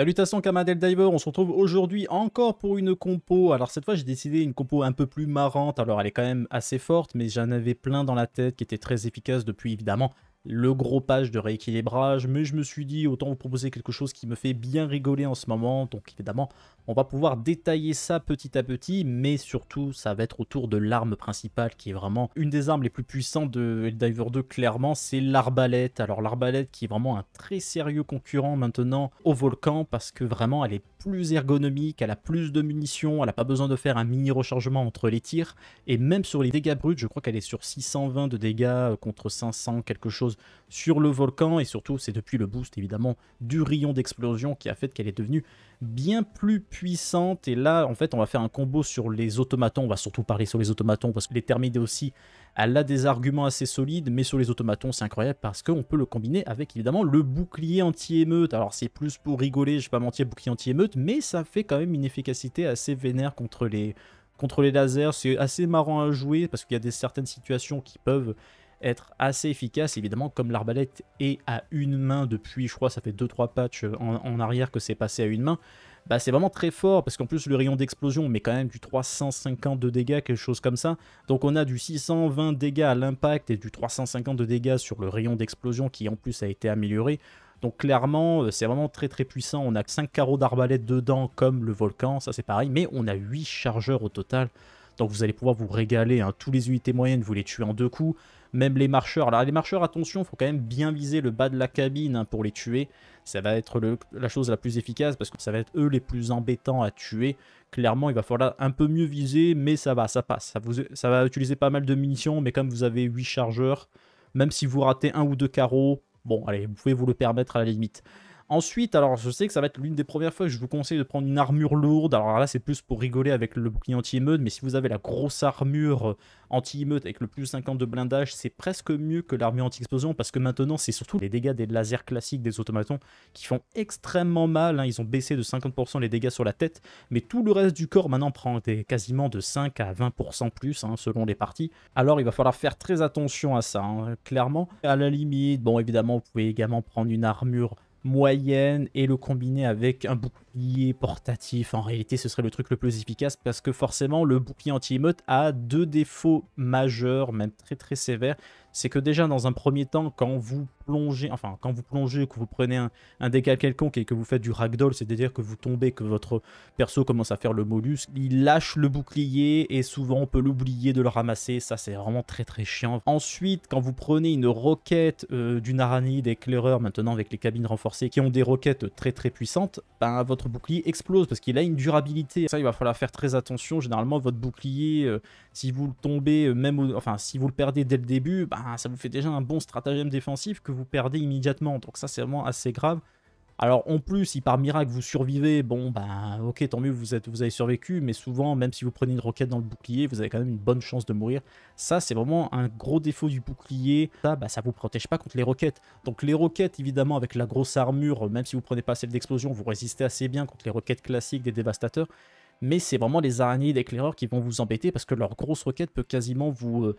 Salutations Kamadel Diver, on se retrouve aujourd'hui encore pour une compo. Alors cette fois j'ai décidé une compo un peu plus marrante, alors elle est quand même assez forte, mais j'en avais plein dans la tête qui était très efficace depuis évidemment le gros page de rééquilibrage, mais je me suis dit autant vous proposer quelque chose qui me fait bien rigoler en ce moment, donc évidemment on va pouvoir détailler ça petit à petit, mais surtout ça va être autour de l'arme principale qui est vraiment une des armes les plus puissantes de Helldiver 2 clairement, c'est l'arbalète. Alors l'arbalète qui est vraiment un très sérieux concurrent maintenant au volcan parce que vraiment elle est plus ergonomique, elle a plus de munitions, elle n'a pas besoin de faire un mini rechargement entre les tirs, et même sur les dégâts bruts, je crois qu'elle est sur 620 de dégâts euh, contre 500 quelque chose sur le volcan, et surtout c'est depuis le boost évidemment du rayon d'explosion qui a fait qu'elle est devenue bien plus puissante, et là en fait on va faire un combo sur les automatons, on va surtout parler sur les automatons, parce que les thermidés aussi, elle a des arguments assez solides, mais sur les automatons c'est incroyable parce qu'on peut le combiner avec évidemment le bouclier anti-émeute, alors c'est plus pour rigoler, je vais pas mentir, bouclier anti-émeute, mais ça fait quand même une efficacité assez vénère contre les contre les lasers. C'est assez marrant à jouer parce qu'il y a des certaines situations qui peuvent être assez efficace. Évidemment, comme l'arbalète est à une main depuis, je crois, ça fait 2-3 patchs en, arrière que c'est passé à une main, bah c'est vraiment très fort, parce qu'en plus, le rayon d'explosion met quand même du 350 de dégâts, quelque chose comme ça. Donc on a du 620 dégâts à l'impact et du 350 de dégâts sur le rayon d'explosion qui, en plus, a été amélioré. Donc clairement, euh, c'est vraiment très très puissant. On a 5 carreaux d'arbalète dedans comme le volcan, ça c'est pareil, mais on a 8 chargeurs au total. Donc vous allez pouvoir vous régaler. Hein. Tous les unités moyennes, vous les tuez en deux coups même les marcheurs. Alors les marcheurs, attention, faut quand même bien viser le bas de la cabine hein, pour les tuer. Ça va être la chose la plus efficace parce que ça va être eux les plus embêtants à tuer. Clairement, il va falloir un peu mieux viser, mais ça va, ça passe. Ça, vous, ça va utiliser pas mal de munitions, mais comme vous avez 8 chargeurs, même si vous ratez un ou deux carreaux, bon, allez, vous pouvez vous le permettre à la limite. Ensuite, alors je sais que ça va être l'une des premières fois que je vous conseille de prendre une armure lourde. Alors là, c'est plus pour rigoler avec le bouclier anti-émeute, mais si vous avez la grosse armure euh, anti-émeute avec le plus 50 de blindage, c'est presque mieux que l'armure anti-explosion parce que maintenant, c'est surtout les dégâts des lasers classiques des automatons qui font extrêmement mal. Hein. Ils ont baissé de 50% les dégâts sur la tête, mais tout le reste du corps maintenant prend quasiment de 5 à 20% plus hein, selon les parties. Alors il va falloir faire très attention à ça, hein. clairement. À la limite, bon, évidemment, vous pouvez également prendre une armure moyenne et le combiner avec un bouclier portatif, en réalité ce serait le truc le plus efficace parce que forcément le bouclier anti-émeute a deux défauts majeurs, même très très sévères c'est que déjà dans un premier temps, quand vous plongez, enfin quand vous plongez, que vous prenez un, décal quelconque et que vous faites du ragdoll, c'est-à-dire que vous tombez, que votre perso commence à faire le mollusque, il lâche le bouclier et souvent on peut l'oublier de le ramasser, ça c'est vraiment très très chiant. Ensuite, quand vous prenez une roquette euh, d'une araignée d'éclaireur maintenant avec les cabines renforcées qui ont des roquettes très très puissantes, ben votre bouclier explose parce qu'il a une durabilité. Ça il va falloir faire très attention, généralement votre bouclier, euh, si vous le tombez, euh, même, enfin si vous le perdez dès le début, ben, ça vous fait déjà un bon stratagème défensif que vous perdez immédiatement. Donc ça, c'est vraiment assez grave. Alors en plus, si par miracle vous survivez, bon bah ok, tant mieux, vous, vous avez survécu, mais souvent, même si vous prenez une roquette dans le bouclier, vous avez quand même une bonne chance de mourir. Ça, c'est vraiment un gros défaut du bouclier. Ça, bah, ça vous protège pas contre les roquettes. Donc les roquettes, évidemment, avec la grosse armure, même si vous prenez pas celle d'explosion, vous résistez assez bien contre les roquettes classiques des dévastateurs. Mais c'est vraiment les araignées d'éclaireurs qui vont vous embêter parce que leur grosse roquette peut quasiment vous... Euh,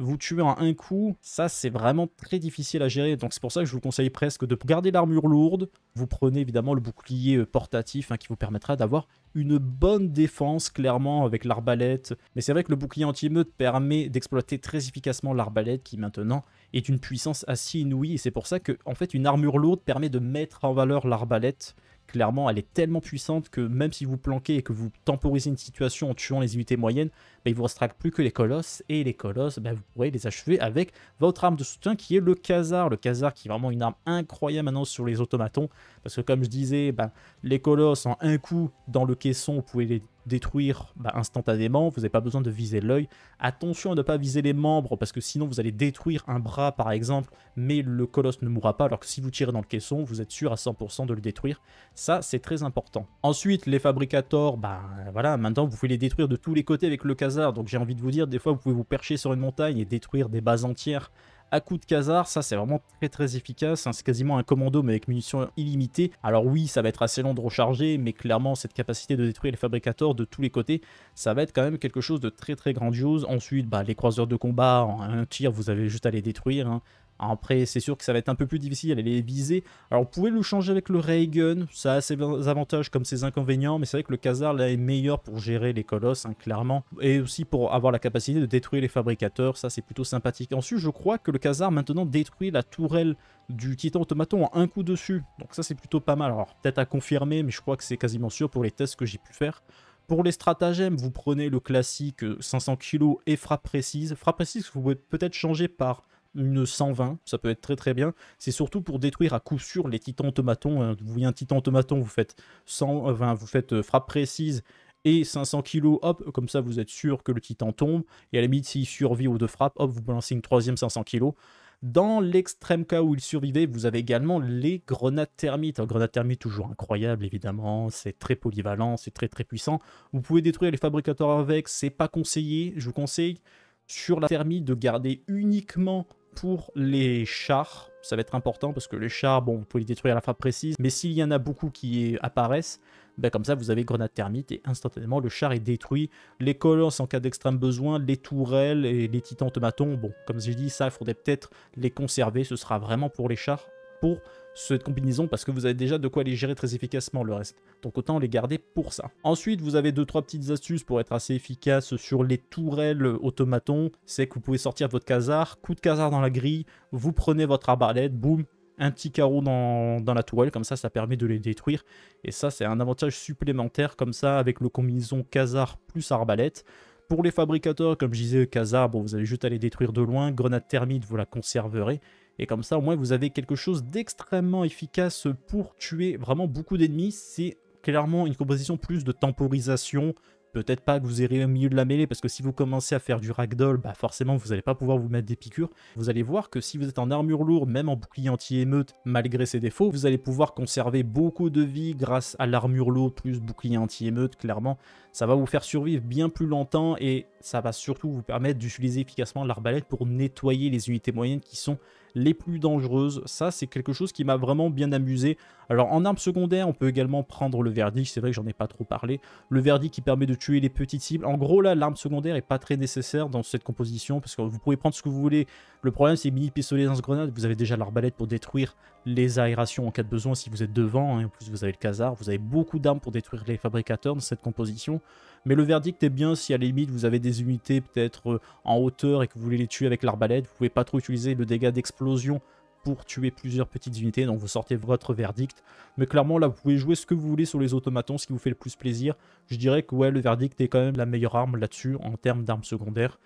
vous tuer en un coup, ça c'est vraiment très difficile à gérer. Donc c'est pour ça que je vous conseille presque de garder l'armure lourde. Vous prenez évidemment le bouclier euh, portatif hein, qui vous permettra d'avoir une bonne défense clairement avec l'arbalète. Mais c'est vrai que le bouclier anti meute permet d'exploiter très efficacement l'arbalète qui maintenant est une puissance assez inouïe. Et c'est pour ça qu'en fait une armure lourde permet de mettre en valeur l'arbalète clairement, elle est tellement puissante que même si vous planquez et que vous temporisez une situation en tuant les unités moyennes, il vous restreint plus que les colosses, et les colosses, ben, vous pourrez les achever avec votre arme de soutien qui est le Khazar. Le Khazar qui est vraiment une arme incroyable maintenant sur les automatons, parce que comme je disais, ben, les colosses en un coup dans le caisson, vous pouvez les détruire ben, instantanément, vous n'avez pas besoin de viser l'œil. Attention à ne pas viser les membres, parce que sinon vous allez détruire un bras par exemple, mais le colosse ne mourra pas, alors que si vous tirez dans le caisson, vous êtes sûr à 100% de le détruire. Ça, c'est très important. Ensuite, les fabricators, ben voilà, maintenant vous pouvez les détruire de tous les côtés avec le cazar donc j'ai envie de vous dire, des fois vous pouvez vous percher sur une montagne et détruire des bases entières à coup de casard, ça c'est vraiment très très efficace, hein. c'est quasiment un commando mais avec munitions illimitées. Alors oui, ça va être assez long de recharger, mais clairement cette capacité de détruire les fabricateurs de tous les côtés, ça va être quand même quelque chose de très très grandiose. Ensuite, bah, les croiseurs de combat, un tir, vous avez juste à les détruire. Hein. Après, c'est sûr que ça va être un peu plus difficile à les viser. Alors, vous pouvez le changer avec le Raygun, ça a ses avantages comme ses inconvénients, mais c'est vrai que le Khazar là est meilleur pour gérer les colosses, hein, clairement, et aussi pour avoir la capacité de détruire les fabricateurs, ça c'est plutôt sympathique. Ensuite, je crois que le Khazar maintenant détruit la tourelle du Titan Automaton en un coup dessus, donc ça c'est plutôt pas mal. Alors, peut-être à confirmer, mais je crois que c'est quasiment sûr pour les tests que j'ai pu faire. Pour les stratagèmes, vous prenez le classique 500 euh, kg et frappe précise. Frappe précise, vous pouvez peut-être changer par une 120, ça peut être très très bien. C'est surtout pour détruire à coup sûr les titans automatons. Hein. Vous voyez un titan automaton, vous faites 120, vous faites euh, frappe précise et 500 kilos, hop, comme ça vous êtes sûr que le titan tombe. Et à la limite, s'il survit aux deux frappes, hop, vous balancez une troisième 500 kilos. Dans l'extrême cas où il survivait, vous avez également les grenades thermites. grenade grenades thermites, toujours incroyable, évidemment. C'est très polyvalent, c'est très très puissant. Vous pouvez détruire les fabricateurs avec, c'est pas conseillé. Je vous conseille sur la thermite de garder uniquement pour les chars, ça va être important parce que les chars, bon, vous pouvez les détruire à la frappe précise, mais s'il y en a beaucoup qui apparaissent, ben comme ça vous avez grenade thermite et instantanément le char est détruit. Les colosses en cas d'extrême besoin, les tourelles et les titans tomatons, bon, comme j'ai dit, ça il faudrait peut-être les conserver, ce sera vraiment pour les chars, pour cette combinaison parce que vous avez déjà de quoi les gérer très efficacement le reste. Donc autant les garder pour ça. Ensuite, vous avez deux trois petites astuces pour être assez efficace sur les tourelles automatons C'est que vous pouvez sortir votre casard, coup de casard dans la grille, vous prenez votre arbalète, boum, un petit carreau dans, la tourelle, comme ça, ça permet de les détruire. Et ça, c'est un avantage supplémentaire, comme ça, avec le combinaison casard plus arbalète. Pour les fabricateurs, comme je disais, casard, bon, vous allez juste aller détruire de loin. Grenade thermite, vous la conserverez. Et comme ça, au moins, vous avez quelque chose d'extrêmement efficace pour tuer vraiment beaucoup d'ennemis. C'est clairement une composition plus de temporisation. Peut-être pas que vous irez au milieu de la mêlée, parce que si vous commencez à faire du ragdoll, bah forcément vous n'allez pas pouvoir vous mettre des piqûres. Vous allez voir que si vous êtes en armure lourde, même en bouclier anti-émeute, malgré ses défauts, vous allez pouvoir conserver beaucoup de vie grâce à l'armure lourde plus bouclier anti-émeute, clairement. Ça va vous faire survivre bien plus longtemps et ça va surtout vous permettre d'utiliser efficacement l'arbalète pour nettoyer les unités moyennes qui sont les plus dangereuses. Ça, c'est quelque chose qui m'a vraiment bien amusé. Alors, en arme secondaire, on peut également prendre le verdict. C'est vrai que j'en ai pas trop parlé. Le verdict qui permet de tuer les petites cibles. En gros, là, l'arme secondaire est pas très nécessaire dans cette composition parce que vous pouvez prendre ce que vous voulez. Le problème, c'est mini pistolet dans ce grenade. Vous avez déjà l'arbalète pour détruire les aérations en cas de besoin si vous êtes devant, hein, en plus vous avez le casar, vous avez beaucoup d'armes pour détruire les fabricateurs dans cette composition, mais le verdict est bien si à la limite vous avez des unités peut-être euh, en hauteur et que vous voulez les tuer avec l'arbalète, vous pouvez pas trop utiliser le dégât d'explosion pour tuer plusieurs petites unités, donc vous sortez votre verdict. Mais clairement, là, vous pouvez jouer ce que vous voulez sur les automatons, ce qui vous fait le plus plaisir. Je dirais que ouais, le verdict est quand même la meilleure arme là-dessus en termes d'armes secondaires.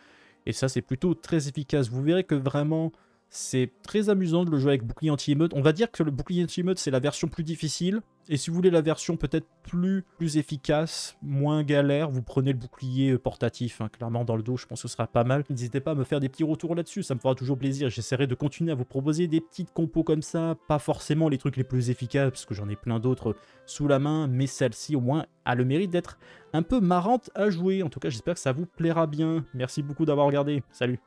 Et ça, c'est plutôt très efficace. Vous verrez que vraiment, c'est très amusant de le jouer avec bouclier anti-émeute. On va dire que le bouclier anti-émeute, c'est la version plus difficile. Et si vous voulez la version peut-être plus, plus efficace, moins galère, vous prenez le bouclier euh, portatif. Hein, clairement, dans le dos, je pense que ce sera pas mal. N'hésitez pas à me faire des petits retours là-dessus, ça me fera toujours plaisir. J'essaierai de continuer à vous proposer des petites compos comme ça. Pas forcément les trucs les plus efficaces, parce que j'en ai plein d'autres sous la main, mais celle-ci, au moins, a le mérite d'être un peu marrante à jouer. En tout cas, j'espère que ça vous plaira bien. Merci beaucoup d'avoir regardé. Salut